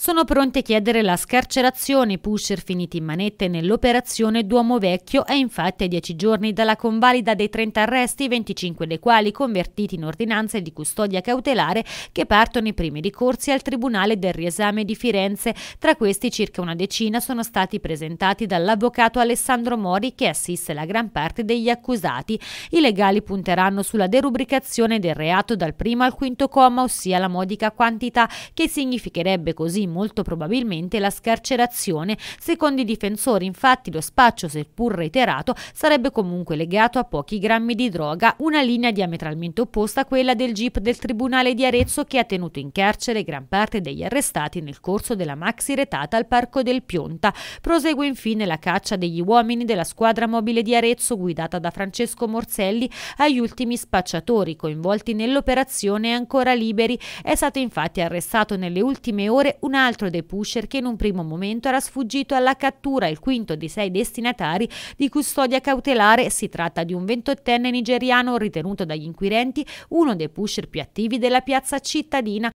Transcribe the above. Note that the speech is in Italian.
sono pronti a chiedere la scarcerazione. I pusher finiti in manette nell'operazione Duomo Vecchio è infatti a dieci giorni dalla convalida dei 30 arresti, 25 dei quali convertiti in ordinanze di custodia cautelare che partono i primi ricorsi al Tribunale del Riesame di Firenze. Tra questi circa una decina sono stati presentati dall'avvocato Alessandro Mori che assiste la gran parte degli accusati. I legali punteranno sulla derubricazione del reato dal primo al quinto comma, ossia la modica quantità che significherebbe così molto probabilmente la scarcerazione. Secondo i difensori, infatti, lo spaccio, seppur reiterato, sarebbe comunque legato a pochi grammi di droga, una linea diametralmente opposta a quella del GIP del Tribunale di Arezzo che ha tenuto in carcere gran parte degli arrestati nel corso della maxi retata al Parco del Pionta. Prosegue infine la caccia degli uomini della squadra mobile di Arezzo guidata da Francesco Morselli agli ultimi spacciatori coinvolti nell'operazione ancora liberi. È stato infatti arrestato nelle ultime ore una altro dei pusher che in un primo momento era sfuggito alla cattura, il quinto dei sei destinatari di custodia cautelare. Si tratta di un ventottenne nigeriano ritenuto dagli inquirenti uno dei pusher più attivi della piazza cittadina